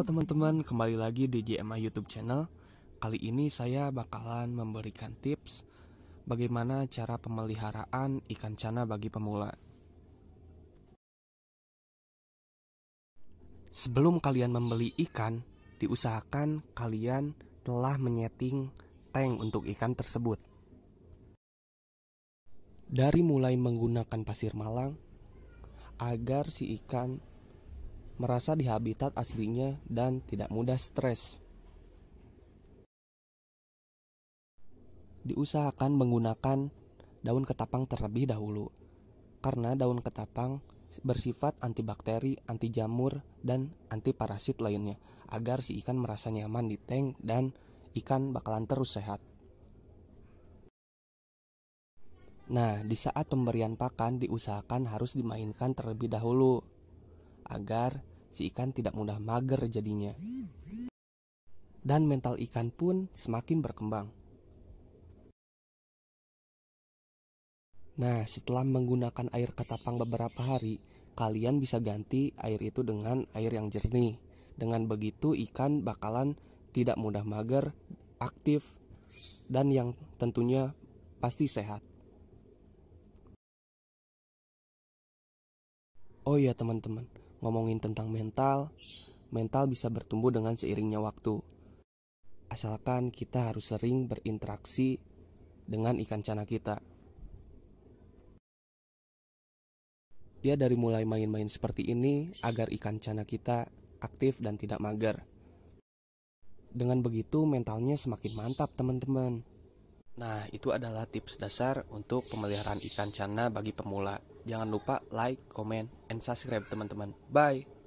Halo teman-teman, kembali lagi di JMA YouTube channel. Kali ini saya bakalan memberikan tips bagaimana cara pemeliharaan ikan cana bagi pemula. Sebelum kalian membeli ikan, diusahakan kalian telah menyeting tank untuk ikan tersebut. Dari mulai menggunakan pasir malang agar si ikan merasa di habitat aslinya dan tidak mudah stres. Diusahakan menggunakan daun ketapang terlebih dahulu, karena daun ketapang bersifat antibakteri, anti jamur, dan anti parasit lainnya, agar si ikan merasa nyaman di tank dan ikan bakalan terus sehat. Nah, di saat pemberian pakan diusahakan harus dimainkan terlebih dahulu agar si ikan tidak mudah mager jadinya. Dan mental ikan pun semakin berkembang. Nah, setelah menggunakan air ketapang beberapa hari, kalian bisa ganti air itu dengan air yang jernih. Dengan begitu, ikan bakalan tidak mudah mager, aktif, dan yang tentunya pasti sehat. Oh iya, teman-teman, ngomongin tentang mental, mental bisa bertumbuh dengan seiringnya waktu. Asalkan kita harus sering berinteraksi dengan ikan cana kita. Ya dari mulai main-main seperti ini agar ikan cana kita aktif dan tidak mager. Dengan begitu mentalnya semakin mantap teman-teman. Nah itu adalah tips dasar untuk pemeliharaan ikan cana bagi pemula. Jangan lupa like, comment, and subscribe teman-teman. Bye!